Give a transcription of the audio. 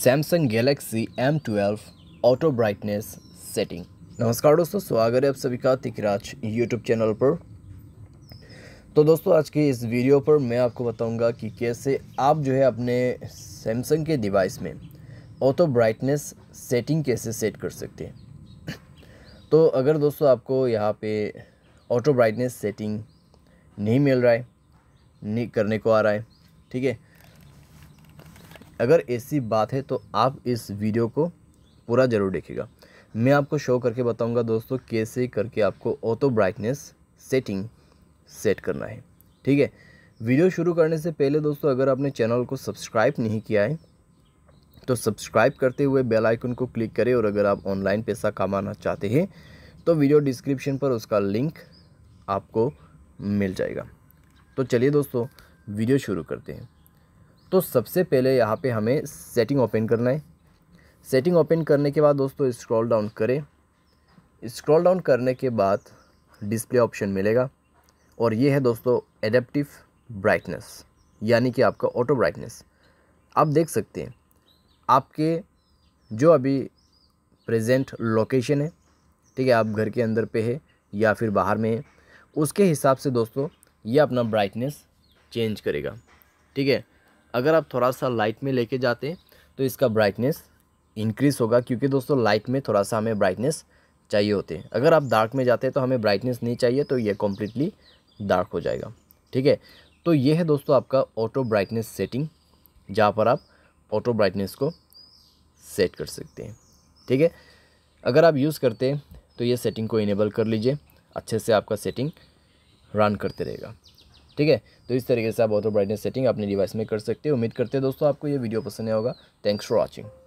Samsung Galaxy M twelve auto brightness setting नमस्कार दोस्तों स्वागत है आप सभी का तिकराज यूट्यूब चैनल पर तो दोस्तों आज के इस वीडियो पर मैं आपको बताऊंगा कि कैसे आप जो है अपने सैमसंग के डिवाइस में ऑटो ब्राइटनेस सेटिंग कैसे सेट कर सकते हैं तो अगर दोस्तों आपको यहाँ पे ऑटो ब्राइटनेस सेटिंग नहीं मिल रहा है नहीं करने को आ रहा है ठीक है अगर ऐसी बात है तो आप इस वीडियो को पूरा ज़रूर देखिएगा मैं आपको शो करके बताऊंगा दोस्तों कैसे करके आपको ऑटो ब्राइटनेस सेटिंग सेट करना है ठीक है वीडियो शुरू करने से पहले दोस्तों अगर आपने चैनल को सब्सक्राइब नहीं किया है तो सब्सक्राइब करते हुए बेल आइकन को क्लिक करें और अगर आप ऑनलाइन पैसा कमाना चाहते हैं तो वीडियो डिस्क्रिप्शन पर उसका लिंक आपको मिल जाएगा तो चलिए दोस्तों वीडियो शुरू करते हैं तो सबसे पहले यहाँ पे हमें सेटिंग ओपन करना है सेटिंग ओपन करने के बाद दोस्तों स्क्रॉल डाउन करें स्क्रॉल डाउन करने के बाद डिस्प्ले ऑप्शन मिलेगा और ये है दोस्तों एडेप्टिव ब्राइटनेस यानी कि आपका ऑटो ब्राइटनेस आप देख सकते हैं आपके जो अभी प्रेजेंट लोकेशन है ठीक है आप घर के अंदर पे है या फिर बाहर में है उसके हिसाब से दोस्तों ये अपना ब्राइटनेस चेंज करेगा ठीक है अगर आप थोड़ा सा लाइट में लेके जाते हैं तो इसका ब्राइटनेस इंक्रीज़ होगा क्योंकि दोस्तों लाइट में थोड़ा सा हमें ब्राइटनेस चाहिए होते हैं अगर आप डार्क में जाते हैं तो हमें ब्राइटनेस नहीं चाहिए तो ये कम्प्लीटली डार्क हो जाएगा ठीक है तो ये है दोस्तों आपका ऑटो ब्राइटनेस सेटिंग जहाँ पर आप ऑटो ब्राइटनेस को सेट कर सकते हैं ठीक है अगर आप यूज़ करते हैं तो ये सेटिंग को इनेबल कर लीजिए अच्छे से आपका सेटिंग रन करते रहेगा ठीक है तो इस तरीके से आप ऑटो ब्राइटनेस सेटिंग अपने डिवाइस में कर सकते हो उम्मीद करते हैं दोस्तों आपको ये वीडियो पसंद आएगा थैंक्स फॉर वॉचिंग